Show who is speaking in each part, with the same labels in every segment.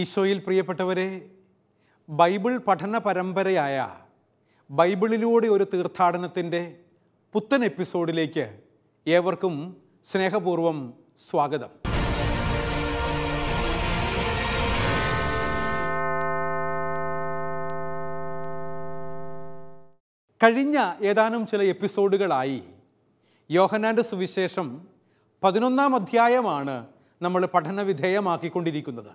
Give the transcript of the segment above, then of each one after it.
Speaker 1: ഈശോയിൽ പ്രിയപ്പെട്ടവരെ ബൈബിൾ പഠന പരമ്പരയായ ബൈബിളിലൂടെ ഒരു തീർത്ഥാടനത്തിൻ്റെ പുത്തൻ എപ്പിസോഡിലേക്ക് ഏവർക്കും സ്നേഹപൂർവം സ്വാഗതം കഴിഞ്ഞ ഏതാനും ചില എപ്പിസോഡുകളായി യോഹനാൻ്റെ സുവിശേഷം പതിനൊന്നാം അധ്യായമാണ് നമ്മൾ പഠനവിധേയമാക്കിക്കൊണ്ടിരിക്കുന്നത്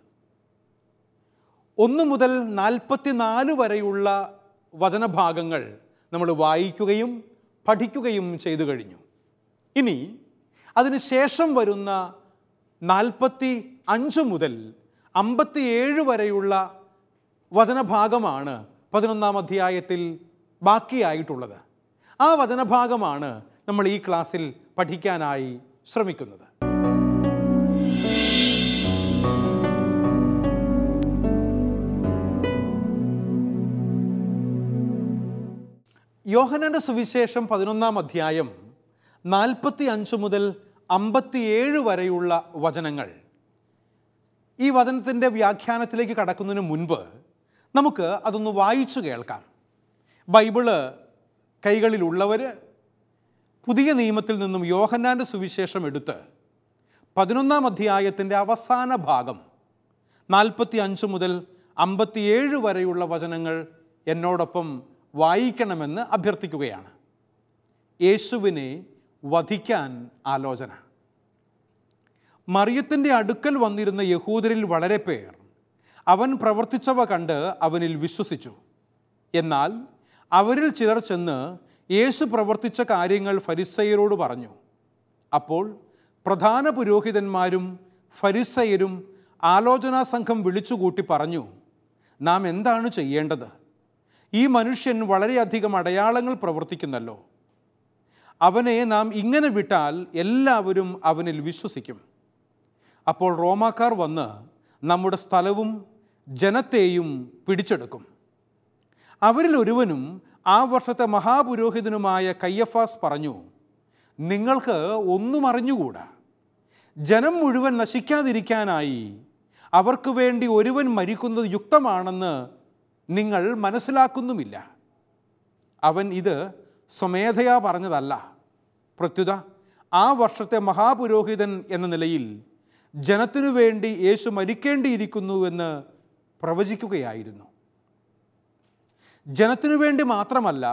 Speaker 1: ഒന്ന് മുതൽ നാൽപ്പത്തിനാല് വരെയുള്ള വചനഭാഗങ്ങൾ നമ്മൾ വായിക്കുകയും പഠിക്കുകയും ചെയ്തു കഴിഞ്ഞു ഇനി അതിനുശേഷം വരുന്ന നാൽപ്പത്തി അഞ്ച് മുതൽ അമ്പത്തിയേഴ് വരെയുള്ള വചനഭാഗമാണ് പതിനൊന്നാം അധ്യായത്തിൽ ബാക്കിയായിട്ടുള്ളത് ആ വചനഭാഗമാണ് നമ്മൾ ഈ ക്ലാസ്സിൽ പഠിക്കാനായി ശ്രമിക്കുന്നത് യോഹനന്റെ സുവിശേഷം പതിനൊന്നാം അധ്യായം നാൽപ്പത്തി അഞ്ച് മുതൽ അമ്പത്തിയേഴ് വരെയുള്ള വചനങ്ങൾ ഈ വചനത്തിൻ്റെ വ്യാഖ്യാനത്തിലേക്ക് കടക്കുന്നതിന് മുൻപ് നമുക്ക് അതൊന്ന് വായിച്ചു കേൾക്കാം ബൈബിള് കൈകളിലുള്ളവർ പുതിയ നിയമത്തിൽ നിന്നും യോഹന്നാൻ്റെ സുവിശേഷം എടുത്ത് പതിനൊന്നാം അധ്യായത്തിൻ്റെ അവസാന ഭാഗം നാൽപ്പത്തി അഞ്ച് മുതൽ അമ്പത്തിയേഴ് വരെയുള്ള വചനങ്ങൾ എന്നോടൊപ്പം വായിക്കണമെന്ന് അഭ്യർത്ഥിക്കുകയാണ് യേശുവിനെ വധിക്കാൻ ആലോചന മറിയത്തിൻ്റെ അടുക്കൽ വന്നിരുന്ന യഹൂദരിൽ വളരെ പേർ അവൻ പ്രവർത്തിച്ചവ കണ്ട് അവനിൽ വിശ്വസിച്ചു എന്നാൽ അവരിൽ ചിലർ ചെന്ന് യേശു പ്രവർത്തിച്ച കാര്യങ്ങൾ ഫരിസയരോട് പറഞ്ഞു അപ്പോൾ പ്രധാന പുരോഹിതന്മാരും ഫരിസയരും ആലോചനാ സംഘം വിളിച്ചുകൂട്ടി പറഞ്ഞു നാം എന്താണ് ചെയ്യേണ്ടത് ഈ മനുഷ്യൻ വളരെയധികം അടയാളങ്ങൾ പ്രവർത്തിക്കുന്നല്ലോ അവനെ നാം ഇങ്ങനെ വിട്ടാൽ എല്ലാവരും അവനിൽ വിശ്വസിക്കും അപ്പോൾ റോമാക്കാർ വന്ന് നമ്മുടെ സ്ഥലവും ജനത്തെയും പിടിച്ചെടുക്കും അവരിൽ ഒരുവനും ആ വർഷത്തെ മഹാപുരോഹിതനുമായ കയ്യഫാസ് പറഞ്ഞു നിങ്ങൾക്ക് ഒന്നും അറിഞ്ഞുകൂടാ ജനം മുഴുവൻ നശിക്കാതിരിക്കാനായി അവർക്ക് വേണ്ടി ഒരുവൻ മരിക്കുന്നത് യുക്തമാണെന്ന് നിങ്ങൾ മനസ്സിലാക്കുന്നുമില്ല അവൻ ഇത് സ്വമേധയാ പറഞ്ഞതല്ല പ്രത്യുത ആ വർഷത്തെ മഹാപുരോഹിതൻ എന്ന നിലയിൽ ജനത്തിനു വേണ്ടി യേശു മരിക്കേണ്ടിയിരിക്കുന്നുവെന്ന് പ്രവചിക്കുകയായിരുന്നു ജനത്തിനു വേണ്ടി മാത്രമല്ല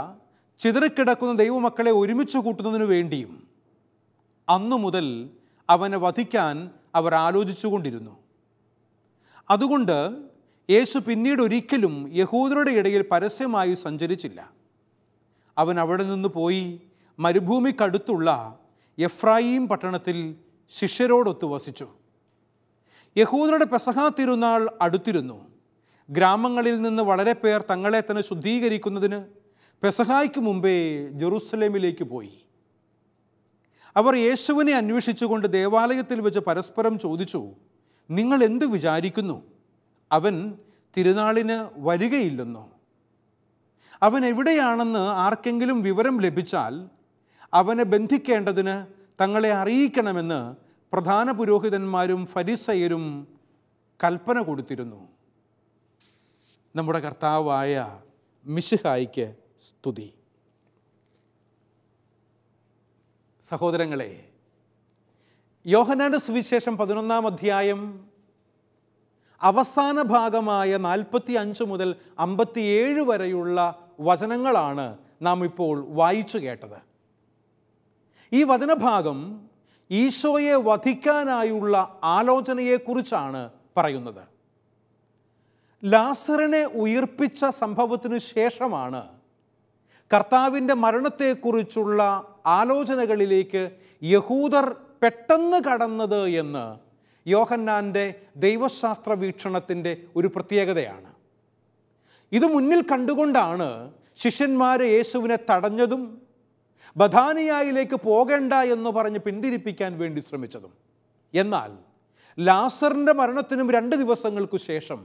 Speaker 1: ചിതറിക്കിടക്കുന്ന ദൈവമക്കളെ ഒരുമിച്ച് കൂട്ടുന്നതിനു വേണ്ടിയും അന്നു മുതൽ അവനെ വധിക്കാൻ അവർ ആലോചിച്ചുകൊണ്ടിരുന്നു അതുകൊണ്ട് യേശു പിന്നീട് ഒരിക്കലും യഹൂദരുടെ ഇടയിൽ പരസ്യമായി സഞ്ചരിച്ചില്ല അവൻ അവിടെ നിന്ന് പോയി മരുഭൂമിക്കടുത്തുള്ള എഫ്രായിം പട്ടണത്തിൽ ശിഷ്യരോടൊത്തു വസിച്ചു യഹൂദരുടെ പെസഹാ തിരുനാൾ അടുത്തിരുന്നു ഗ്രാമങ്ങളിൽ നിന്ന് വളരെ പേർ തങ്ങളെ തന്നെ ശുദ്ധീകരിക്കുന്നതിന് പെസഹായ്ക്ക് മുമ്പേ ജെറുസലേമിലേക്ക് പോയി അവർ യേശുവിനെ അന്വേഷിച്ചുകൊണ്ട് ദേവാലയത്തിൽ വെച്ച് പരസ്പരം ചോദിച്ചു നിങ്ങൾ എന്ത് വിചാരിക്കുന്നു അവൻ തിരുനാളിന് വരികയില്ലെന്നോ അവൻ എവിടെയാണെന്ന് ആർക്കെങ്കിലും വിവരം ലഭിച്ചാൽ അവനെ ബന്ധിക്കേണ്ടതിന് തങ്ങളെ അറിയിക്കണമെന്ന് പ്രധാന പുരോഹിതന്മാരും ഫരിസയരും കൽപ്പന കൊടുത്തിരുന്നു നമ്മുടെ കർത്താവായ മിശിഹായിക്ക് സ്തുതി സഹോദരങ്ങളെ യോഹനാന്റെ സുവിശേഷം പതിനൊന്നാം അധ്യായം അവസാന ഭാഗമായ നാൽപ്പത്തി അഞ്ച് മുതൽ അമ്പത്തിയേഴ് വരെയുള്ള വചനങ്ങളാണ് നാം ഇപ്പോൾ വായിച്ചു കേട്ടത് ഈ വചനഭാഗം ഈശോയെ വധിക്കാനായുള്ള ആലോചനയെക്കുറിച്ചാണ് പറയുന്നത് ലാസറിനെ ഉയർപ്പിച്ച സംഭവത്തിനു ശേഷമാണ് കർത്താവിൻ്റെ മരണത്തെക്കുറിച്ചുള്ള ആലോചനകളിലേക്ക് യഹൂദർ പെട്ടെന്ന് കടന്നത് എന്ന് യോഹന്നാൻ്റെ ദൈവശാസ്ത്ര വീക്ഷണത്തിൻ്റെ ഒരു പ്രത്യേകതയാണ് ഇത് മുന്നിൽ കണ്ടുകൊണ്ടാണ് ശിഷ്യന്മാരെ യേശുവിനെ തടഞ്ഞതും ബധാനിയായിലേക്ക് പോകേണ്ട എന്ന് പറഞ്ഞ് പിന്തിരിപ്പിക്കാൻ വേണ്ടി ശ്രമിച്ചതും എന്നാൽ ലാസറിൻ്റെ മരണത്തിനും രണ്ട് ദിവസങ്ങൾക്കു ശേഷം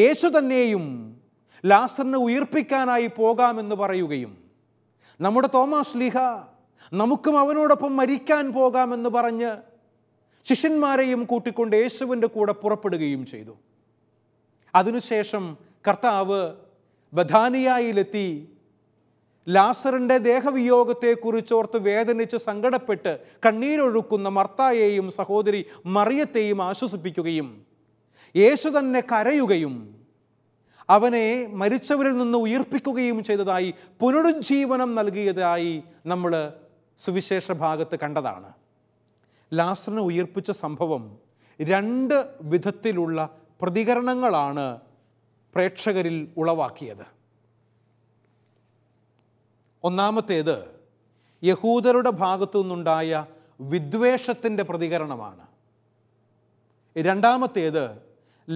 Speaker 1: യേശു തന്നെയും ലാസറിനെ ഉയർപ്പിക്കാനായി പോകാമെന്ന് പറയുകയും നമ്മുടെ തോമാസ് ലീഹ നമുക്കും അവനോടൊപ്പം മരിക്കാൻ പോകാമെന്ന് പറഞ്ഞ് ശിഷ്യന്മാരെയും കൂട്ടിക്കൊണ്ട് യേശുവിൻ്റെ കൂടെ പുറപ്പെടുകയും ചെയ്തു അതിനുശേഷം കർത്താവ് ബഥാനിയായിലെത്തി ലാസറിൻ്റെ ഓർത്ത് വേദനിച്ച് സങ്കടപ്പെട്ട് കണ്ണീരൊഴുക്കുന്ന മർത്തായെയും സഹോദരി മറിയത്തെയും ആശ്വസിപ്പിക്കുകയും യേശു തന്നെ കരയുകയും അവനെ മരിച്ചവരിൽ നിന്ന് ഉയർപ്പിക്കുകയും ചെയ്തതായി പുനരുജ്ജീവനം നൽകിയതായി നമ്മൾ സുവിശേഷ ഭാഗത്ത് കണ്ടതാണ് ലാസറിനെ ഉയർപ്പിച്ച സംഭവം രണ്ട് വിധത്തിലുള്ള പ്രതികരണങ്ങളാണ് പ്രേക്ഷകരിൽ ഉളവാക്കിയത് ഒന്നാമത്തേത് യഹൂദരുടെ ഭാഗത്തു നിന്നുണ്ടായ വിദ്വേഷത്തിൻ്റെ പ്രതികരണമാണ് രണ്ടാമത്തേത്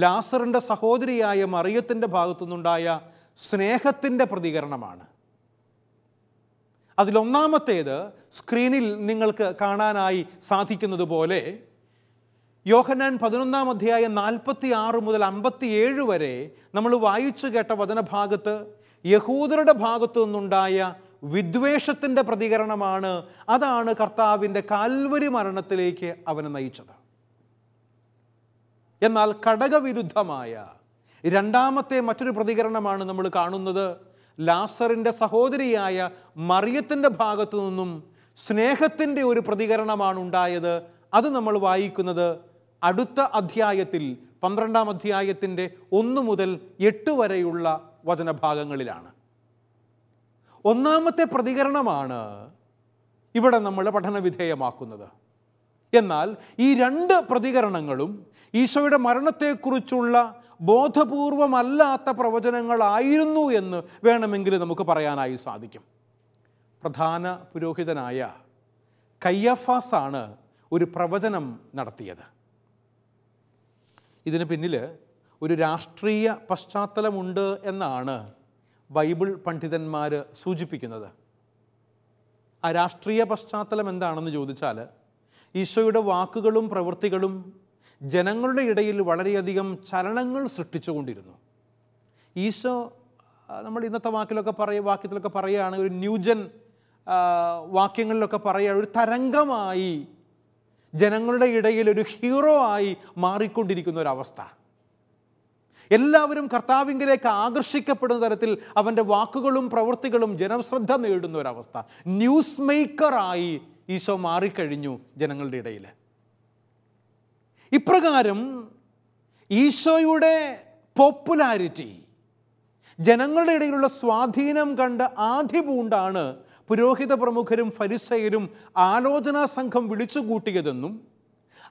Speaker 1: ലാസറിൻ്റെ സഹോദരിയായ മറിയത്തിൻ്റെ ഭാഗത്തു നിന്നുണ്ടായ സ്നേഹത്തിൻ്റെ പ്രതികരണമാണ് അതിലൊന്നാമത്തേത് സ്ക്രീനിൽ നിങ്ങൾക്ക് കാണാനായി സാധിക്കുന്നത് പോലെ യോഹനാൻ പതിനൊന്നാം അധ്യായം നാൽപ്പത്തി ആറ് മുതൽ അമ്പത്തിയേഴ് വരെ നമ്മൾ വായിച്ചു കേട്ട വചനഭാഗത്ത് യഹൂദരുടെ ഭാഗത്തു നിന്നുണ്ടായ വിദ്വേഷത്തിൻ്റെ പ്രതികരണമാണ് അതാണ് കർത്താവിൻ്റെ കാൽവരി മരണത്തിലേക്ക് അവനെ നയിച്ചത് എന്നാൽ ഘടകവിരുദ്ധമായ രണ്ടാമത്തെ മറ്റൊരു പ്രതികരണമാണ് നമ്മൾ കാണുന്നത് ലാസറിൻ്റെ സഹോദരിയായ മറിയത്തിൻ്റെ ഭാഗത്തു നിന്നും സ്നേഹത്തിൻ്റെ ഒരു പ്രതികരണമാണ് ഉണ്ടായത് അത് നമ്മൾ വായിക്കുന്നത് അടുത്ത അധ്യായത്തിൽ പന്ത്രണ്ടാം അധ്യായത്തിൻ്റെ ഒന്ന് മുതൽ എട്ട് വരെയുള്ള വചനഭാഗങ്ങളിലാണ് ഒന്നാമത്തെ പ്രതികരണമാണ് ഇവിടെ നമ്മൾ പഠനവിധേയമാക്കുന്നത് എന്നാൽ ഈ രണ്ട് പ്രതികരണങ്ങളും ഈശോയുടെ മരണത്തെക്കുറിച്ചുള്ള ബോധപൂർവമല്ലാത്ത പ്രവചനങ്ങളായിരുന്നു എന്ന് വേണമെങ്കിൽ നമുക്ക് പറയാനായി സാധിക്കും പ്രധാന പുരോഹിതനായ കയ്യഫാസാണ് ഒരു പ്രവചനം നടത്തിയത് ഇതിന് പിന്നിൽ ഒരു രാഷ്ട്രീയ പശ്ചാത്തലമുണ്ട് എന്നാണ് ബൈബിൾ പണ്ഡിതന്മാർ സൂചിപ്പിക്കുന്നത് ആ രാഷ്ട്രീയ പശ്ചാത്തലം എന്താണെന്ന് ചോദിച്ചാൽ ഈശോയുടെ വാക്കുകളും പ്രവൃത്തികളും ജനങ്ങളുടെ ഇടയിൽ വളരെയധികം ചലനങ്ങൾ സൃഷ്ടിച്ചുകൊണ്ടിരുന്നു ഈശോ നമ്മൾ ഇന്നത്തെ വാക്കിലൊക്കെ പറയ വാക്യത്തിലൊക്കെ പറയുകയാണെങ്കിൽ ഒരു ന്യൂജൻ വാക്യങ്ങളിലൊക്കെ പറയുകയാണ് ഒരു തരംഗമായി ജനങ്ങളുടെ ഇടയിൽ ഒരു ഹീറോ ആയി മാറിക്കൊണ്ടിരിക്കുന്ന ഒരവസ്ഥ എല്ലാവരും കർത്താവിങ്കിലേക്ക് ആകർഷിക്കപ്പെടുന്ന തരത്തിൽ അവൻ്റെ വാക്കുകളും പ്രവൃത്തികളും ജനശ്രദ്ധ നേടുന്ന ഒരവസ്ഥ ന്യൂസ് മേക്കറായി ഈശോ മാറിക്കഴിഞ്ഞു ജനങ്ങളുടെ ഇടയിൽ ഇപ്രകാരം ഈശോയുടെ പോപ്പുലാരിറ്റി ജനങ്ങളുടെ ഇടയിലുള്ള സ്വാധീനം കണ്ട് പൂണ്ടാണ് പുരോഹിത പ്രമുഖരും ഫരിസയരും ആലോചനാ സംഘം വിളിച്ചുകൂട്ടിയതെന്നും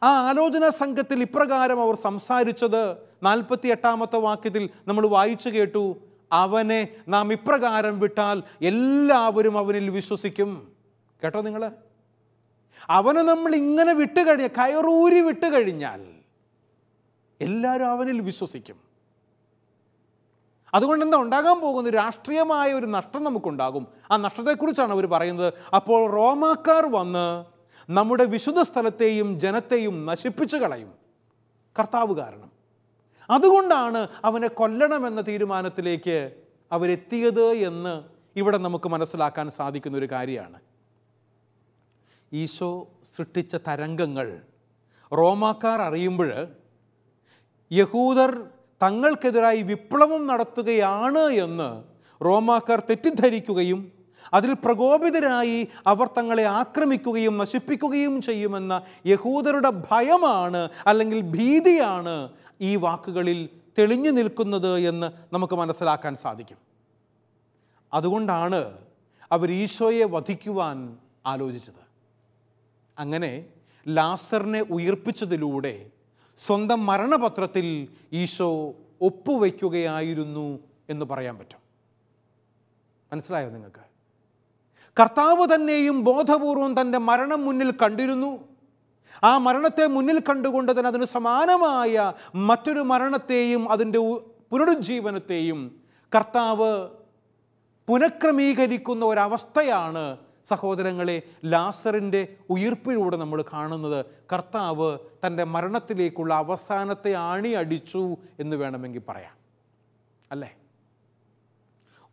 Speaker 1: ആ ആലോചനാ സംഘത്തിൽ ഇപ്രകാരം അവർ സംസാരിച്ചത് നാൽപ്പത്തി എട്ടാമത്തെ വാക്യത്തിൽ നമ്മൾ വായിച്ചു കേട്ടു അവനെ നാം ഇപ്രകാരം വിട്ടാൽ എല്ലാവരും അവനിൽ വിശ്വസിക്കും കേട്ടോ നിങ്ങൾ അവനെ നമ്മൾ ഇങ്ങനെ വിട്ട് കഴിഞ്ഞ കയറൂരി വിട്ട് കഴിഞ്ഞാൽ എല്ലാവരും അവനിൽ വിശ്വസിക്കും അതുകൊണ്ട് എന്താ ഉണ്ടാകാൻ പോകുന്ന രാഷ്ട്രീയമായ ഒരു നഷ്ടം നമുക്കുണ്ടാകും ആ നഷ്ടത്തെക്കുറിച്ചാണ് അവർ പറയുന്നത് അപ്പോൾ റോമാക്കാർ വന്ന് നമ്മുടെ വിശുദ്ധ സ്ഥലത്തെയും ജനത്തെയും നശിപ്പിച്ചു കളയും കർത്താവ് കാരണം അതുകൊണ്ടാണ് അവനെ കൊല്ലണമെന്ന തീരുമാനത്തിലേക്ക് അവരെത്തിയത് എന്ന് ഇവിടെ നമുക്ക് മനസ്സിലാക്കാൻ സാധിക്കുന്ന ഒരു കാര്യമാണ് ഈശോ സൃഷ്ടിച്ച തരംഗങ്ങൾ റോമാക്കാർ അറിയുമ്പോൾ യഹൂദർ തങ്ങൾക്കെതിരായി വിപ്ലവം നടത്തുകയാണ് എന്ന് റോമാക്കാർ തെറ്റിദ്ധരിക്കുകയും അതിൽ പ്രകോപിതരായി അവർ തങ്ങളെ ആക്രമിക്കുകയും നശിപ്പിക്കുകയും ചെയ്യുമെന്ന യഹൂദരുടെ ഭയമാണ് അല്ലെങ്കിൽ ഭീതിയാണ് ഈ വാക്കുകളിൽ തെളിഞ്ഞു നിൽക്കുന്നത് എന്ന് നമുക്ക് മനസ്സിലാക്കാൻ സാധിക്കും അതുകൊണ്ടാണ് അവർ ഈശോയെ വധിക്കുവാൻ ആലോചിച്ചത് അങ്ങനെ ലാസറിനെ ഉയർപ്പിച്ചതിലൂടെ സ്വന്തം മരണപത്രത്തിൽ ഈശോ ഒപ്പുവയ്ക്കുകയായിരുന്നു എന്ന് പറയാൻ പറ്റും മനസ്സിലായോ നിങ്ങൾക്ക് കർത്താവ് തന്നെയും ബോധപൂർവം തൻ്റെ മരണം മുന്നിൽ കണ്ടിരുന്നു ആ മരണത്തെ മുന്നിൽ കണ്ടുകൊണ്ട് തന്നെ അതിന് സമാനമായ മറ്റൊരു മരണത്തെയും അതിൻ്റെ പുനരുജ്ജീവനത്തെയും കർത്താവ് പുനഃക്രമീകരിക്കുന്ന ഒരവസ്ഥയാണ് സഹോദരങ്ങളെ ലാസറിൻ്റെ ഉയർപ്പിലൂടെ നമ്മൾ കാണുന്നത് കർത്താവ് തൻ്റെ മരണത്തിലേക്കുള്ള അവസാനത്തെ ആണി അടിച്ചു എന്ന് വേണമെങ്കിൽ പറയാം അല്ലേ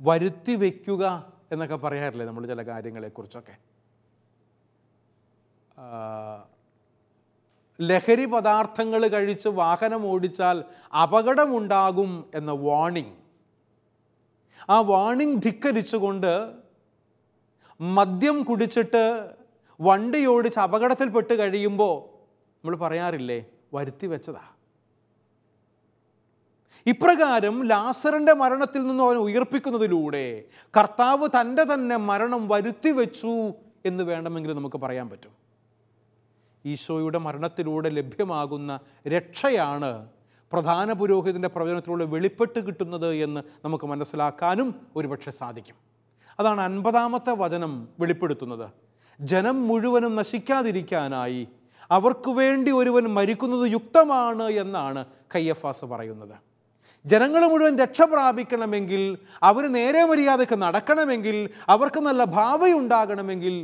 Speaker 1: വരുത്തി വയ്ക്കുക എന്നൊക്കെ പറയാറില്ലേ നമ്മൾ ചില കാര്യങ്ങളെക്കുറിച്ചൊക്കെ ലഹരി പദാർത്ഥങ്ങൾ കഴിച്ച് വാഹനം ഓടിച്ചാൽ അപകടമുണ്ടാകും എന്ന വാണിംഗ് ആ വാണിംഗ് ധിക്കരിച്ചുകൊണ്ട് മദ്യം കുടിച്ചിട്ട് വണ്ടി ഓടിച്ച് അപകടത്തിൽപ്പെട്ട് കഴിയുമ്പോൾ നമ്മൾ പറയാറില്ലേ വരുത്തി വെച്ചതാ ഇപ്രകാരം ലാസറിൻ്റെ മരണത്തിൽ നിന്ന് അവൻ ഉയർപ്പിക്കുന്നതിലൂടെ കർത്താവ് തൻ്റെ തന്നെ മരണം വരുത്തി വെച്ചു എന്ന് വേണമെങ്കിൽ നമുക്ക് പറയാൻ പറ്റും ഈശോയുടെ മരണത്തിലൂടെ ലഭ്യമാകുന്ന രക്ഷയാണ് പ്രധാന പുരോഹിതൻ്റെ പ്രവചനത്തിലൂടെ വെളിപ്പെട്ട് കിട്ടുന്നത് എന്ന് നമുക്ക് മനസ്സിലാക്കാനും ഒരുപക്ഷെ സാധിക്കും അതാണ് അൻപതാമത്തെ വചനം വെളിപ്പെടുത്തുന്നത് ജനം മുഴുവനും നശിക്കാതിരിക്കാനായി അവർക്കു വേണ്ടി ഒരുവൻ മരിക്കുന്നത് യുക്തമാണ് എന്നാണ് കയ്യഫാസ് പറയുന്നത് ജനങ്ങൾ മുഴുവൻ രക്ഷ പ്രാപിക്കണമെങ്കിൽ അവർ നേരെ മര്യാദയ്ക്ക് നടക്കണമെങ്കിൽ അവർക്ക് നല്ല ഭാവയുണ്ടാകണമെങ്കിൽ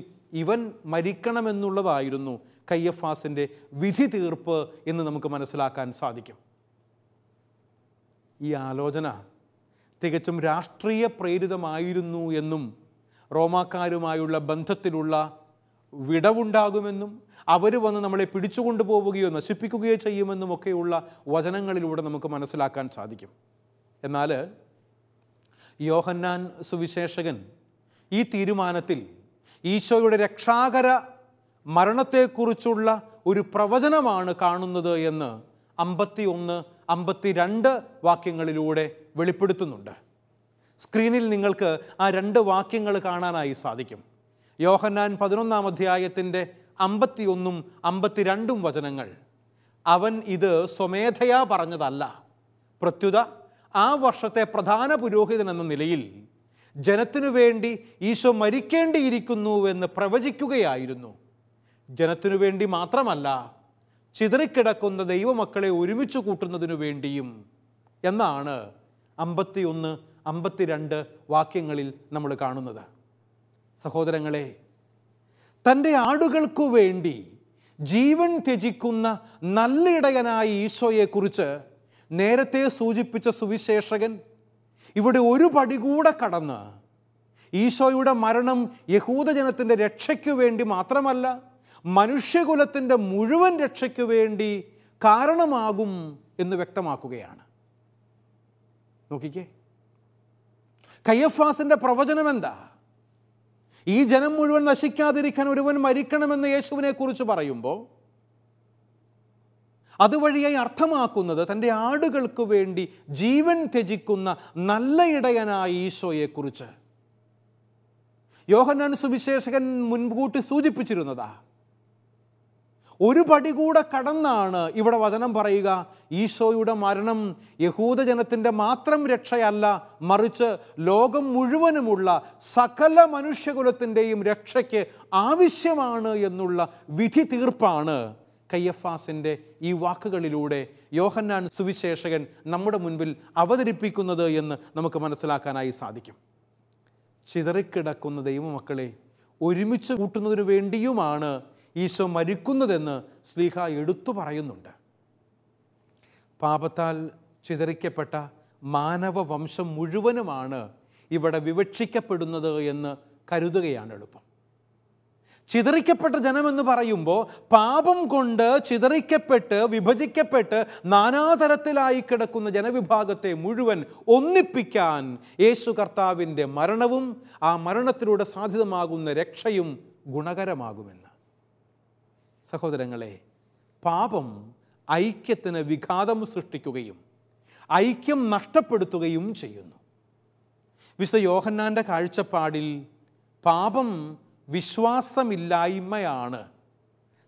Speaker 1: ഇവൻ മരിക്കണമെന്നുള്ളതായിരുന്നു കയ്യഫാസിൻ്റെ വിധി തീർപ്പ് എന്ന് നമുക്ക് മനസ്സിലാക്കാൻ സാധിക്കും ഈ ആലോചന തികച്ചും രാഷ്ട്രീയ പ്രേരിതമായിരുന്നു എന്നും റോമാക്കാരുമായുള്ള ബന്ധത്തിലുള്ള വിടവുണ്ടാകുമെന്നും അവർ വന്ന് നമ്മളെ പിടിച്ചുകൊണ്ടു പോവുകയോ നശിപ്പിക്കുകയോ ചെയ്യുമെന്നും ഒക്കെയുള്ള വചനങ്ങളിലൂടെ നമുക്ക് മനസ്സിലാക്കാൻ സാധിക്കും എന്നാൽ യോഹന്നാൻ സുവിശേഷകൻ ഈ തീരുമാനത്തിൽ ഈശോയുടെ രക്ഷാകര മരണത്തെക്കുറിച്ചുള്ള ഒരു പ്രവചനമാണ് കാണുന്നത് എന്ന് അമ്പത്തി ഒന്ന് രണ്ട് വാക്യങ്ങളിലൂടെ വെളിപ്പെടുത്തുന്നുണ്ട് സ്ക്രീനിൽ നിങ്ങൾക്ക് ആ രണ്ട് വാക്യങ്ങൾ കാണാനായി സാധിക്കും യോഹന്നാൻ പതിനൊന്നാം അധ്യായത്തിൻ്റെ അമ്പത്തിയൊന്നും അമ്പത്തിരണ്ടും വചനങ്ങൾ അവൻ ഇത് സ്വമേധയാ പറഞ്ഞതല്ല പ്രത്യുത ആ വർഷത്തെ പ്രധാന പുരോഹിതൻ എന്ന നിലയിൽ ജനത്തിനു വേണ്ടി ഈശോ മരിക്കേണ്ടിയിരിക്കുന്നുവെന്ന് പ്രവചിക്കുകയായിരുന്നു ജനത്തിനു വേണ്ടി മാത്രമല്ല ചിതറിക്കിടക്കുന്ന ദൈവമക്കളെ ഒരുമിച്ച് കൂട്ടുന്നതിനു വേണ്ടിയും എന്നാണ് അമ്പത്തി ഒന്ന് അമ്പത്തിരണ്ട് വാക്യങ്ങളിൽ നമ്മൾ കാണുന്നത് സഹോദരങ്ങളെ തൻ്റെ ആടുകൾക്കു വേണ്ടി ജീവൻ ത്യജിക്കുന്ന നല്ലയിടയനായ ഈശോയെക്കുറിച്ച് നേരത്തെ സൂചിപ്പിച്ച സുവിശേഷകൻ ഇവിടെ ഒരു പടി കൂടെ കടന്ന് ഈശോയുടെ മരണം യഹൂദജനത്തിൻ്റെ രക്ഷയ്ക്കു വേണ്ടി മാത്രമല്ല മനുഷ്യകുലത്തിൻ്റെ മുഴുവൻ രക്ഷയ്ക്കു വേണ്ടി കാരണമാകും എന്ന് വ്യക്തമാക്കുകയാണ് നോക്കിക്കേ കയ്യഫാസിൻ്റെ പ്രവചനം എന്താ ഈ ജനം മുഴുവൻ നശിക്കാതിരിക്കാൻ ഒരുവൻ മരിക്കണമെന്ന് യേശുവിനെ കുറിച്ച് പറയുമ്പോൾ അതുവഴിയായി അർത്ഥമാക്കുന്നത് തൻ്റെ ആടുകൾക്ക് വേണ്ടി ജീവൻ ത്യജിക്കുന്ന നല്ല ഇടയനായ ഈശോയെക്കുറിച്ച് യോഹന്നാൻ സുവിശേഷകൻ മുൻകൂട്ടി സൂചിപ്പിച്ചിരുന്നതാണ് ഒരു പടി കൂടെ കടന്നാണ് ഇവിടെ വചനം പറയുക ഈശോയുടെ മരണം യഹൂദജനത്തിൻ്റെ മാത്രം രക്ഷയല്ല മറിച്ച് ലോകം മുഴുവനുമുള്ള സകല മനുഷ്യകുലത്തിൻ്റെയും രക്ഷയ്ക്ക് ആവശ്യമാണ് എന്നുള്ള വിധി തീർപ്പാണ് കയ്യഫാസിൻ്റെ ഈ വാക്കുകളിലൂടെ യോഹന്നാൻ സുവിശേഷകൻ നമ്മുടെ മുൻപിൽ അവതരിപ്പിക്കുന്നത് എന്ന് നമുക്ക് മനസ്സിലാക്കാനായി സാധിക്കും ചിതറിക്കിടക്കുന്ന ദൈവമക്കളെ ഒരുമിച്ച് കൂട്ടുന്നതിനു വേണ്ടിയുമാണ് ഈശോ മരിക്കുന്നതെന്ന് സ്ലീഹ എടുത്തു പറയുന്നുണ്ട് പാപത്താൽ ചിതറിക്കപ്പെട്ട മാനവ വംശം മുഴുവനുമാണ് ഇവിടെ വിവക്ഷിക്കപ്പെടുന്നത് എന്ന് കരുതുകയാണ് എളുപ്പം ചിതറിക്കപ്പെട്ട ജനമെന്ന് പറയുമ്പോൾ പാപം കൊണ്ട് ചിതറിക്കപ്പെട്ട് വിഭജിക്കപ്പെട്ട് നാനാതരത്തിലായി കിടക്കുന്ന ജനവിഭാഗത്തെ മുഴുവൻ ഒന്നിപ്പിക്കാൻ യേശു കർത്താവിൻ്റെ മരണവും ആ മരണത്തിലൂടെ സാധ്യതമാകുന്ന രക്ഷയും ഗുണകരമാകുമെന്ന് സഹോദരങ്ങളെ പാപം ഐക്യത്തിന് വിഘാതം സൃഷ്ടിക്കുകയും ഐക്യം നഷ്ടപ്പെടുത്തുകയും ചെയ്യുന്നു വിശുദ്ധ യോഹന്നാൻ്റെ കാഴ്ചപ്പാടിൽ പാപം വിശ്വാസമില്ലായ്മയാണ്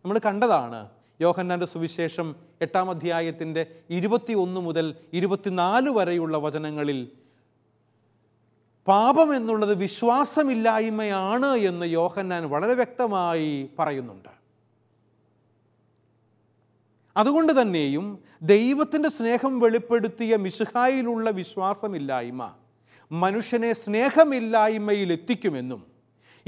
Speaker 1: നമ്മൾ കണ്ടതാണ് യോഹന്നാൻ്റെ സുവിശേഷം എട്ടാം അധ്യായത്തിൻ്റെ ഇരുപത്തി ഒന്ന് മുതൽ ഇരുപത്തിനാല് വരെയുള്ള വചനങ്ങളിൽ പാപം എന്നുള്ളത് വിശ്വാസമില്ലായ്മയാണ് എന്ന് യോഹന്നാൻ വളരെ വ്യക്തമായി പറയുന്നുണ്ട് അതുകൊണ്ട് തന്നെയും ദൈവത്തിൻ്റെ സ്നേഹം വെളിപ്പെടുത്തിയ മിശുഹായിലുള്ള വിശ്വാസമില്ലായ്മ മനുഷ്യനെ സ്നേഹമില്ലായ്മയിൽ എത്തിക്കുമെന്നും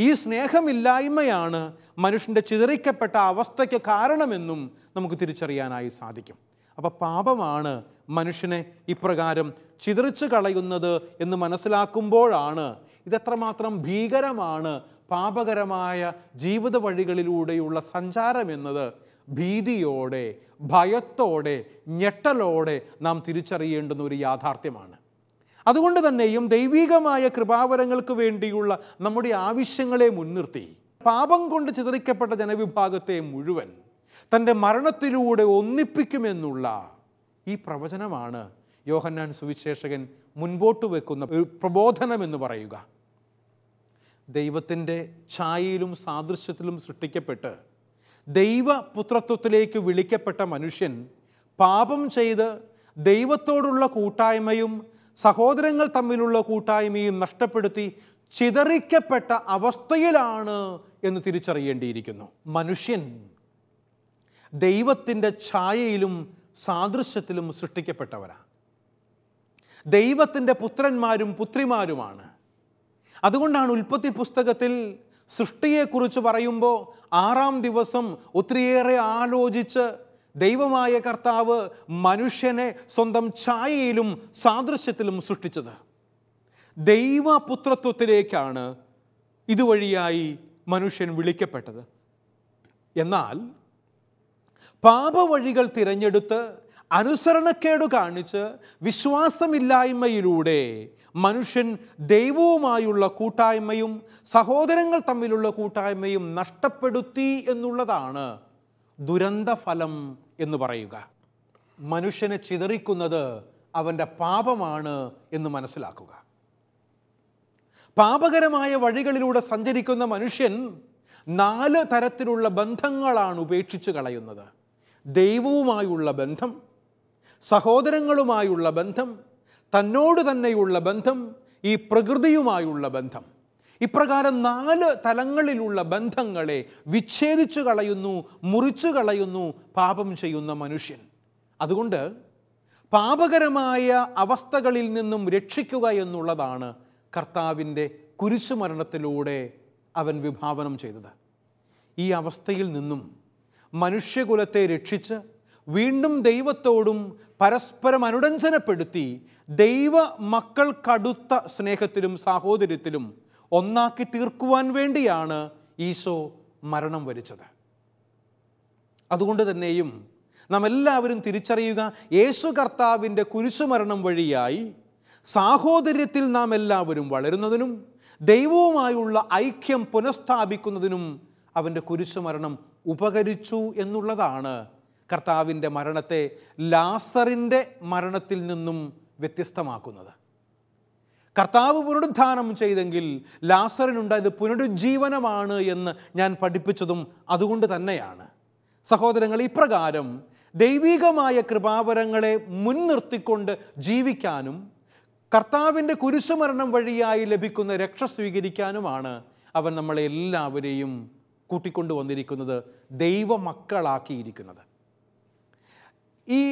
Speaker 1: ഈ സ്നേഹമില്ലായ്മയാണ് മനുഷ്യൻ്റെ ചിതറിക്കപ്പെട്ട അവസ്ഥയ്ക്ക് കാരണമെന്നും നമുക്ക് തിരിച്ചറിയാനായി സാധിക്കും അപ്പോൾ പാപമാണ് മനുഷ്യനെ ഇപ്രകാരം ചിതറിച്ച് കളയുന്നത് എന്ന് മനസ്സിലാക്കുമ്പോഴാണ് ഇതെത്രമാത്രം ഭീകരമാണ് പാപകരമായ ജീവിത വഴികളിലൂടെയുള്ള എന്നത് ഭീതിയോടെ ഭയത്തോടെ ഞെട്ടലോടെ നാം തിരിച്ചറിയേണ്ടുന്ന ഒരു യാഥാർത്ഥ്യമാണ് അതുകൊണ്ട് തന്നെയും ദൈവികമായ കൃപാവരങ്ങൾക്ക് വേണ്ടിയുള്ള നമ്മുടെ ആവശ്യങ്ങളെ മുൻനിർത്തി പാപം കൊണ്ട് ചിതറിക്കപ്പെട്ട ജനവിഭാഗത്തെ മുഴുവൻ തൻ്റെ മരണത്തിലൂടെ ഒന്നിപ്പിക്കുമെന്നുള്ള ഈ പ്രവചനമാണ് യോഹന്നാൻ സുവിശേഷകൻ മുൻപോട്ട് വെക്കുന്ന ഒരു പ്രബോധനം എന്ന് പറയുക ദൈവത്തിൻ്റെ ഛായയിലും സാദൃശ്യത്തിലും സൃഷ്ടിക്കപ്പെട്ട് ദൈവപുത്രത്വത്തിലേക്ക് വിളിക്കപ്പെട്ട മനുഷ്യൻ പാപം ചെയ്ത് ദൈവത്തോടുള്ള കൂട്ടായ്മയും സഹോദരങ്ങൾ തമ്മിലുള്ള കൂട്ടായ്മയും നഷ്ടപ്പെടുത്തി ചിതറിക്കപ്പെട്ട അവസ്ഥയിലാണ് എന്ന് തിരിച്ചറിയേണ്ടിയിരിക്കുന്നു മനുഷ്യൻ ദൈവത്തിൻ്റെ ഛായയിലും സാദൃശ്യത്തിലും സൃഷ്ടിക്കപ്പെട്ടവരാണ് ദൈവത്തിൻ്റെ പുത്രന്മാരും പുത്രിമാരുമാണ് അതുകൊണ്ടാണ് ഉൽപ്പത്തി പുസ്തകത്തിൽ സൃഷ്ടിയെക്കുറിച്ച് പറയുമ്പോൾ ആറാം ദിവസം ഒത്തിരിയേറെ ആലോചിച്ച് ദൈവമായ കർത്താവ് മനുഷ്യനെ സ്വന്തം ഛായയിലും സാദൃശ്യത്തിലും സൃഷ്ടിച്ചത് ദൈവപുത്രത്വത്തിലേക്കാണ് ഇതുവഴിയായി മനുഷ്യൻ വിളിക്കപ്പെട്ടത് എന്നാൽ പാപവഴികൾ തിരഞ്ഞെടുത്ത് അനുസരണക്കേട് കാണിച്ച് വിശ്വാസമില്ലായ്മയിലൂടെ മനുഷ്യൻ ദൈവവുമായുള്ള കൂട്ടായ്മയും സഹോദരങ്ങൾ തമ്മിലുള്ള കൂട്ടായ്മയും നഷ്ടപ്പെടുത്തി എന്നുള്ളതാണ് ദുരന്ത ഫലം എന്ന് പറയുക മനുഷ്യനെ ചിതറിക്കുന്നത് അവൻ്റെ പാപമാണ് എന്ന് മനസ്സിലാക്കുക പാപകരമായ വഴികളിലൂടെ സഞ്ചരിക്കുന്ന മനുഷ്യൻ നാല് തരത്തിലുള്ള ബന്ധങ്ങളാണ് ഉപേക്ഷിച്ച് കളയുന്നത് ദൈവവുമായുള്ള ബന്ധം സഹോദരങ്ങളുമായുള്ള ബന്ധം തന്നോട് തന്നെയുള്ള ബന്ധം ഈ പ്രകൃതിയുമായുള്ള ബന്ധം ഇപ്രകാരം നാല് തലങ്ങളിലുള്ള ബന്ധങ്ങളെ വിച്ഛേദിച്ചു കളയുന്നു മുറിച്ചു കളയുന്നു പാപം ചെയ്യുന്ന മനുഷ്യൻ അതുകൊണ്ട് പാപകരമായ അവസ്ഥകളിൽ നിന്നും രക്ഷിക്കുക എന്നുള്ളതാണ് കർത്താവിൻ്റെ കുരിശുമരണത്തിലൂടെ അവൻ വിഭാവനം ചെയ്തത് ഈ അവസ്ഥയിൽ നിന്നും മനുഷ്യകുലത്തെ രക്ഷിച്ച് വീണ്ടും ദൈവത്തോടും പരസ്പരം അനുരഞ്ജനപ്പെടുത്തി ദൈവ കടുത്ത സ്നേഹത്തിലും സാഹോദര്യത്തിലും ഒന്നാക്കി തീർക്കുവാൻ വേണ്ടിയാണ് ഈശോ മരണം വരിച്ചത് അതുകൊണ്ട് തന്നെയും നാം എല്ലാവരും തിരിച്ചറിയുക യേശു കർത്താവിൻ്റെ കുരിശുമരണം വഴിയായി സാഹോദര്യത്തിൽ നാം എല്ലാവരും വളരുന്നതിനും ദൈവവുമായുള്ള ഐക്യം പുനഃസ്ഥാപിക്കുന്നതിനും അവൻ്റെ കുരിശുമരണം ഉപകരിച്ചു എന്നുള്ളതാണ് കർത്താവിൻ്റെ മരണത്തെ ലാസറിൻ്റെ മരണത്തിൽ നിന്നും വ്യത്യസ്തമാക്കുന്നത് കർത്താവ് പുനരുദ്ധാനം ചെയ്തെങ്കിൽ ലാസറിനുണ്ടായത് പുനരുജ്ജീവനമാണ് എന്ന് ഞാൻ പഠിപ്പിച്ചതും അതുകൊണ്ട് തന്നെയാണ് സഹോദരങ്ങൾ ഇപ്രകാരം ദൈവികമായ കൃപാവരങ്ങളെ മുൻനിർത്തിക്കൊണ്ട് ജീവിക്കാനും കർത്താവിൻ്റെ കുരിശുമരണം വഴിയായി ലഭിക്കുന്ന രക്ഷ സ്വീകരിക്കാനുമാണ് അവൻ നമ്മളെ എല്ലാവരെയും കൂട്ടിക്കൊണ്ടു വന്നിരിക്കുന്നത് ദൈവമക്കളാക്കിയിരിക്കുന്നത് ഈ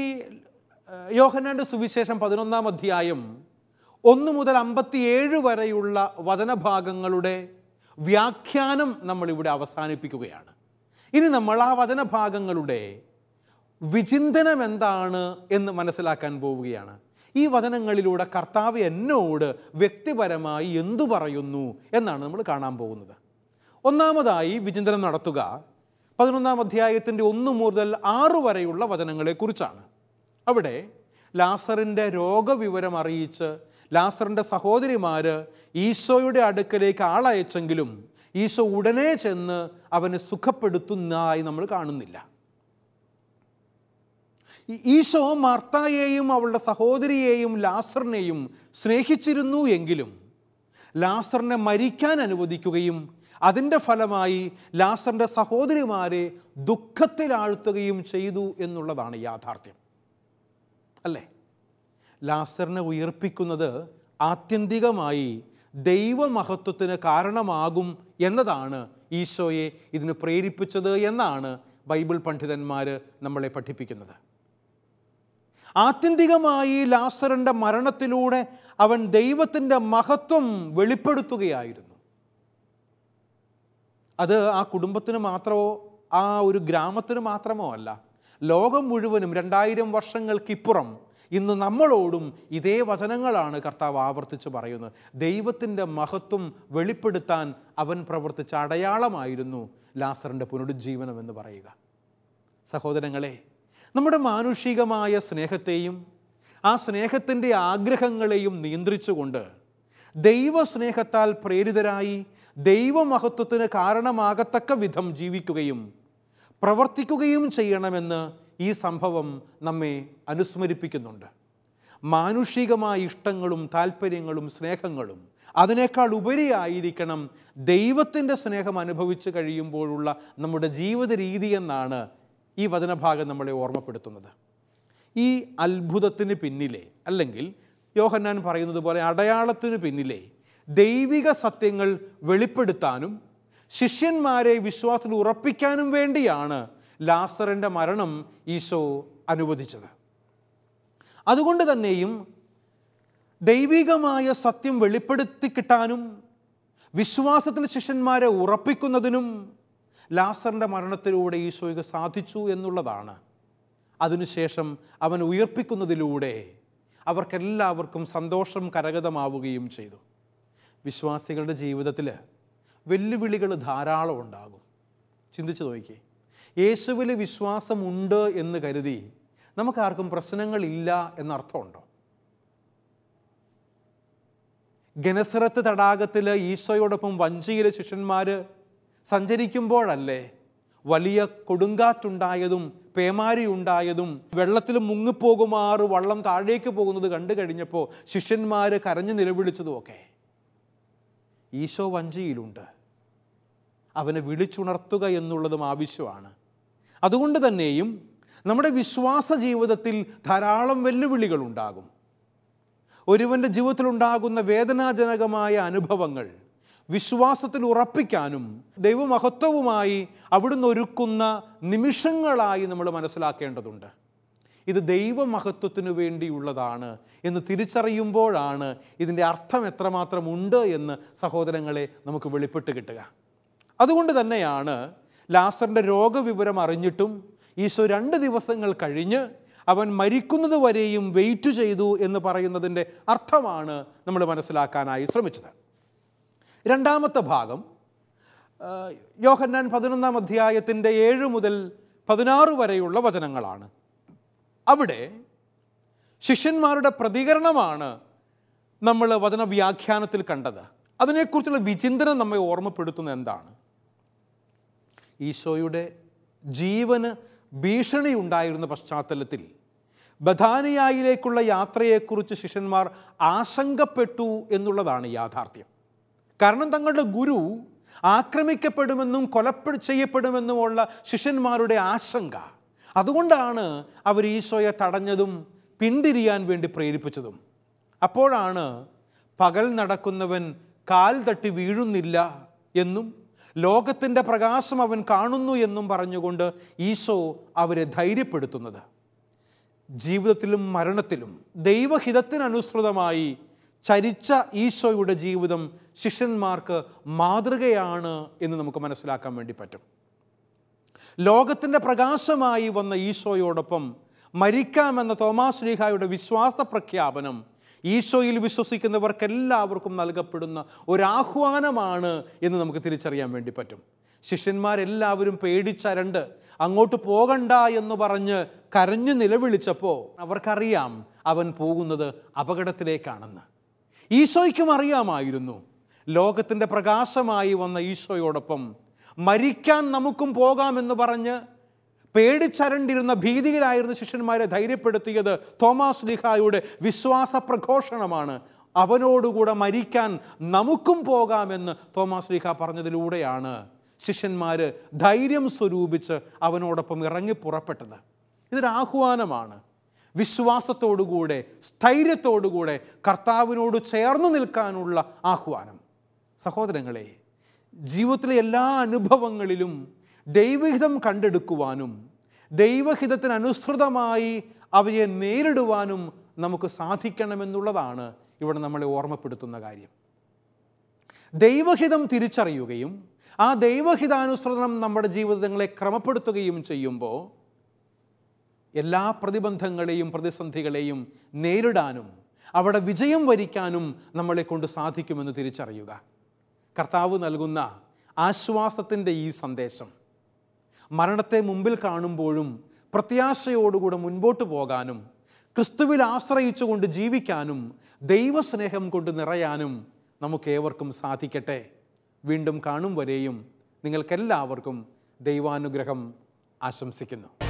Speaker 1: യോഹനാൻ്റെ സുവിശേഷം പതിനൊന്നാം അധ്യായം ഒന്ന് മുതൽ അമ്പത്തിയേഴ് വരെയുള്ള വചനഭാഗങ്ങളുടെ വ്യാഖ്യാനം നമ്മളിവിടെ അവസാനിപ്പിക്കുകയാണ് ഇനി നമ്മൾ ആ വചനഭാഗങ്ങളുടെ വിചിന്തനം എന്താണ് എന്ന് മനസ്സിലാക്കാൻ പോവുകയാണ് ഈ വചനങ്ങളിലൂടെ കർത്താവ് എന്നോട് വ്യക്തിപരമായി എന്തു പറയുന്നു എന്നാണ് നമ്മൾ കാണാൻ പോകുന്നത് ഒന്നാമതായി വിചിന്തനം നടത്തുക പതിനൊന്നാം അധ്യായത്തിൻ്റെ ഒന്ന് മുതൽ ആറ് വരെയുള്ള വചനങ്ങളെക്കുറിച്ചാണ് അവിടെ ലാസറിൻ്റെ രോഗവിവരം അറിയിച്ച് ലാസറിൻ്റെ സഹോദരിമാർ ഈശോയുടെ അടുക്കലേക്ക് ആളയച്ചെങ്കിലും ഈശോ ഉടനെ ചെന്ന് അവനെ സുഖപ്പെടുത്തുന്നതായി നമ്മൾ കാണുന്നില്ല ഈശോ മാർത്തായെയും അവളുടെ സഹോദരിയെയും ലാസറിനെയും സ്നേഹിച്ചിരുന്നു എങ്കിലും ലാസറിനെ മരിക്കാൻ അനുവദിക്കുകയും അതിൻ്റെ ഫലമായി ലാസറിൻ്റെ സഹോദരിമാരെ ദുഃഖത്തിലാഴ്ത്തുകയും ചെയ്തു എന്നുള്ളതാണ് യാഥാർത്ഥ്യം അല്ലേ ലാസറിനെ ഉയർപ്പിക്കുന്നത് ആത്യന്തികമായി ദൈവമഹത്വത്തിന് കാരണമാകും എന്നതാണ് ഈശോയെ ഇതിന് പ്രേരിപ്പിച്ചത് എന്നാണ് ബൈബിൾ പണ്ഡിതന്മാർ നമ്മളെ പഠിപ്പിക്കുന്നത് ആത്യന്തികമായി ലാസറിൻ്റെ മരണത്തിലൂടെ അവൻ ദൈവത്തിൻ്റെ മഹത്വം വെളിപ്പെടുത്തുകയായിരുന്നു അത് ആ കുടുംബത്തിന് മാത്രമോ ആ ഒരു ഗ്രാമത്തിന് മാത്രമോ അല്ല ലോകം മുഴുവനും രണ്ടായിരം വർഷങ്ങൾക്കിപ്പുറം ഇന്ന് നമ്മളോടും ഇതേ വചനങ്ങളാണ് കർത്താവ് ആവർത്തിച്ച് പറയുന്നത് ദൈവത്തിൻ്റെ മഹത്വം വെളിപ്പെടുത്താൻ അവൻ പ്രവർത്തിച്ച അടയാളമായിരുന്നു ലാസറിൻ്റെ പുനരുജ്ജീവനം എന്ന് പറയുക സഹോദരങ്ങളെ നമ്മുടെ മാനുഷികമായ സ്നേഹത്തെയും ആ സ്നേഹത്തിൻ്റെ ആഗ്രഹങ്ങളെയും നിയന്ത്രിച്ചുകൊണ്ട് ദൈവസ്നേഹത്താൽ പ്രേരിതരായി ദൈവമഹത്വത്തിന് കാരണമാകത്തക്ക വിധം ജീവിക്കുകയും പ്രവർത്തിക്കുകയും ചെയ്യണമെന്ന് ഈ സംഭവം നമ്മെ അനുസ്മരിപ്പിക്കുന്നുണ്ട് മാനുഷികമായ ഇഷ്ടങ്ങളും താല്പര്യങ്ങളും സ്നേഹങ്ങളും അതിനേക്കാൾ ഉപരിയായിരിക്കണം ദൈവത്തിൻ്റെ സ്നേഹം അനുഭവിച്ച് കഴിയുമ്പോഴുള്ള നമ്മുടെ ജീവിത രീതി എന്നാണ് ഈ വചനഭാഗം നമ്മളെ ഓർമ്മപ്പെടുത്തുന്നത് ഈ അത്ഭുതത്തിന് പിന്നിലെ അല്ലെങ്കിൽ യോഹന്നാൻ പറയുന്നത് പോലെ അടയാളത്തിന് പിന്നിലെ ദൈവിക സത്യങ്ങൾ വെളിപ്പെടുത്താനും ശിഷ്യന്മാരെ വിശ്വാസത്തിൽ ഉറപ്പിക്കാനും വേണ്ടിയാണ് ലാസറിൻ്റെ മരണം ഈശോ അനുവദിച്ചത് അതുകൊണ്ട് തന്നെയും ദൈവികമായ സത്യം വെളിപ്പെടുത്തി കിട്ടാനും വിശ്വാസത്തിന് ശിഷ്യന്മാരെ ഉറപ്പിക്കുന്നതിനും ലാസറിൻ്റെ മരണത്തിലൂടെ ഈശോയ്ക്ക് സാധിച്ചു എന്നുള്ളതാണ് അതിനുശേഷം അവൻ ഉയർപ്പിക്കുന്നതിലൂടെ അവർക്കെല്ലാവർക്കും സന്തോഷം കരഗതമാവുകയും ചെയ്തു വിശ്വാസികളുടെ ജീവിതത്തിൽ വെല്ലുവിളികൾ ധാരാളം ഉണ്ടാകും ചിന്തിച്ചു നോക്കിയേ യേശുവിൽ വിശ്വാസമുണ്ട് എന്ന് കരുതി നമുക്കാർക്കും പ്രശ്നങ്ങളില്ല എന്നർത്ഥമുണ്ടോ ഗനസരത്ത് തടാകത്തിൽ ഈശോയോടൊപ്പം വഞ്ചിയിലെ ശിഷ്യന്മാർ സഞ്ചരിക്കുമ്പോഴല്ലേ വലിയ കൊടുങ്കാറ്റുണ്ടായതും പേമാരി ഉണ്ടായതും വെള്ളത്തിൽ മുങ്ങിപ്പോകുമാറ് വള്ളം താഴേക്ക് പോകുന്നത് കണ്ടു കഴിഞ്ഞപ്പോൾ ശിഷ്യന്മാർ കരഞ്ഞു നിലവിളിച്ചതുമൊക്കെ ഈശോ വഞ്ചിയിലുണ്ട് അവനെ വിളിച്ചുണർത്തുക എന്നുള്ളതും ആവശ്യമാണ് അതുകൊണ്ട് തന്നെയും നമ്മുടെ വിശ്വാസ ജീവിതത്തിൽ ധാരാളം വെല്ലുവിളികൾ ഉണ്ടാകും ഒരുവൻ്റെ ജീവിതത്തിലുണ്ടാകുന്ന വേദനാജനകമായ അനുഭവങ്ങൾ വിശ്വാസത്തിൽ ഉറപ്പിക്കാനും ദൈവമഹത്വവുമായി അവിടുന്ന് ഒരുക്കുന്ന നിമിഷങ്ങളായി നമ്മൾ മനസ്സിലാക്കേണ്ടതുണ്ട് ഇത് ദൈവമഹത്വത്തിനു വേണ്ടിയുള്ളതാണ് എന്ന് തിരിച്ചറിയുമ്പോഴാണ് ഇതിൻ്റെ അർത്ഥം എത്രമാത്രം ഉണ്ട് എന്ന് സഹോദരങ്ങളെ നമുക്ക് വെളിപ്പെട്ട് കിട്ടുക അതുകൊണ്ട് തന്നെയാണ് ലാസറിൻ്റെ രോഗവിവരം അറിഞ്ഞിട്ടും ഈശോ രണ്ട് ദിവസങ്ങൾ കഴിഞ്ഞ് അവൻ മരിക്കുന്നത് വരെയും വെയിറ്റ് ചെയ്തു എന്ന് പറയുന്നതിൻ്റെ അർത്ഥമാണ് നമ്മൾ മനസ്സിലാക്കാനായി ശ്രമിച്ചത് രണ്ടാമത്തെ ഭാഗം യോഹന്നാൻ പതിനൊന്നാം അധ്യായത്തിൻ്റെ ഏഴ് മുതൽ പതിനാറ് വരെയുള്ള വചനങ്ങളാണ് അവിടെ ശിഷ്യന്മാരുടെ പ്രതികരണമാണ് നമ്മൾ വചന വ്യാഖ്യാനത്തിൽ കണ്ടത് അതിനെക്കുറിച്ചുള്ള വിചിന്തനം നമ്മെ ഓർമ്മപ്പെടുത്തുന്നത് എന്താണ് ഈശോയുടെ ജീവന് ഭീഷണി ഉണ്ടായിരുന്ന പശ്ചാത്തലത്തിൽ ബഥാനിയായിലേക്കുള്ള യാത്രയെക്കുറിച്ച് ശിഷ്യന്മാർ ആശങ്കപ്പെട്ടു എന്നുള്ളതാണ് യാഥാർത്ഥ്യം കാരണം തങ്ങളുടെ ഗുരു ആക്രമിക്കപ്പെടുമെന്നും കൊലപ്പെടു ചെയ്യപ്പെടുമെന്നുമുള്ള ശിഷ്യന്മാരുടെ ആശങ്ക അതുകൊണ്ടാണ് അവർ ഈശോയെ തടഞ്ഞതും പിന്തിരിയാൻ വേണ്ടി പ്രേരിപ്പിച്ചതും അപ്പോഴാണ് പകൽ നടക്കുന്നവൻ കാൽ തട്ടി വീഴുന്നില്ല എന്നും ലോകത്തിൻ്റെ പ്രകാശം അവൻ കാണുന്നു എന്നും പറഞ്ഞുകൊണ്ട് ഈശോ അവരെ ധൈര്യപ്പെടുത്തുന്നത് ജീവിതത്തിലും മരണത്തിലും ദൈവഹിതത്തിനനുസൃതമായി ചരിച്ച ഈശോയുടെ ജീവിതം ശിഷ്യന്മാർക്ക് മാതൃകയാണ് എന്ന് നമുക്ക് മനസ്സിലാക്കാൻ വേണ്ടി പറ്റും ലോകത്തിൻ്റെ പ്രകാശമായി വന്ന ഈശോയോടൊപ്പം മരിക്കാമെന്ന തോമാസ് ലീഹായുടെ വിശ്വാസ പ്രഖ്യാപനം ഈശോയിൽ വിശ്വസിക്കുന്നവർക്കെല്ലാവർക്കും നൽകപ്പെടുന്ന ഒരാഹ്വാനമാണ് എന്ന് നമുക്ക് തിരിച്ചറിയാൻ വേണ്ടി പറ്റും ശിഷ്യന്മാരെല്ലാവരും പേടിച്ചരണ്ട് അങ്ങോട്ട് പോകണ്ട എന്ന് പറഞ്ഞ് കരഞ്ഞു നിലവിളിച്ചപ്പോൾ അവർക്കറിയാം അവൻ പോകുന്നത് അപകടത്തിലേക്കാണെന്ന് ഈശോയ്ക്കും അറിയാമായിരുന്നു ലോകത്തിൻ്റെ പ്രകാശമായി വന്ന ഈശോയോടൊപ്പം മരിക്കാൻ നമുക്കും പോകാമെന്ന് പറഞ്ഞ് പേടിച്ചരണ്ടിരുന്ന ഭീതികരായിരുന്ന ശിഷ്യന്മാരെ ധൈര്യപ്പെടുത്തിയത് തോമാസ് ലിഹായുടെ വിശ്വാസ പ്രഘോഷണമാണ് അവനോടുകൂടെ മരിക്കാൻ നമുക്കും പോകാമെന്ന് തോമാസ് ലിഹ പറഞ്ഞതിലൂടെയാണ് ശിഷ്യന്മാർ ധൈര്യം സ്വരൂപിച്ച് അവനോടൊപ്പം ഇറങ്ങി പുറപ്പെട്ടത് ഇതൊരു ആഹ്വാനമാണ് വിശ്വാസത്തോടുകൂടെ സ്ഥൈര്യത്തോടുകൂടെ കർത്താവിനോട് ചേർന്ന് നിൽക്കാനുള്ള ആഹ്വാനം സഹോദരങ്ങളെ ജീവിതത്തിലെ എല്ലാ അനുഭവങ്ങളിലും ദൈവഹിതം കണ്ടെടുക്കുവാനും ദൈവഹിതത്തിന് അനുസൃതമായി അവയെ നേരിടുവാനും നമുക്ക് സാധിക്കണമെന്നുള്ളതാണ് ഇവിടെ നമ്മളെ ഓർമ്മപ്പെടുത്തുന്ന കാര്യം ദൈവഹിതം തിരിച്ചറിയുകയും ആ ദൈവഹിതാനുസൃതം നമ്മുടെ ജീവിതങ്ങളെ ക്രമപ്പെടുത്തുകയും ചെയ്യുമ്പോൾ എല്ലാ പ്രതിബന്ധങ്ങളെയും പ്രതിസന്ധികളെയും നേരിടാനും അവിടെ വിജയം വരിക്കാനും നമ്മളെ കൊണ്ട് സാധിക്കുമെന്ന് തിരിച്ചറിയുക കർത്താവ് നൽകുന്ന ആശ്വാസത്തിൻ്റെ ഈ സന്ദേശം മരണത്തെ മുമ്പിൽ കാണുമ്പോഴും പ്രത്യാശയോടുകൂടെ മുൻപോട്ട് പോകാനും ക്രിസ്തുവിൽ ആശ്രയിച്ചുകൊണ്ട് ജീവിക്കാനും ദൈവസ്നേഹം കൊണ്ട് നിറയാനും നമുക്കേവർക്കും സാധിക്കട്ടെ വീണ്ടും കാണും വരെയും നിങ്ങൾക്കെല്ലാവർക്കും ദൈവാനുഗ്രഹം ആശംസിക്കുന്നു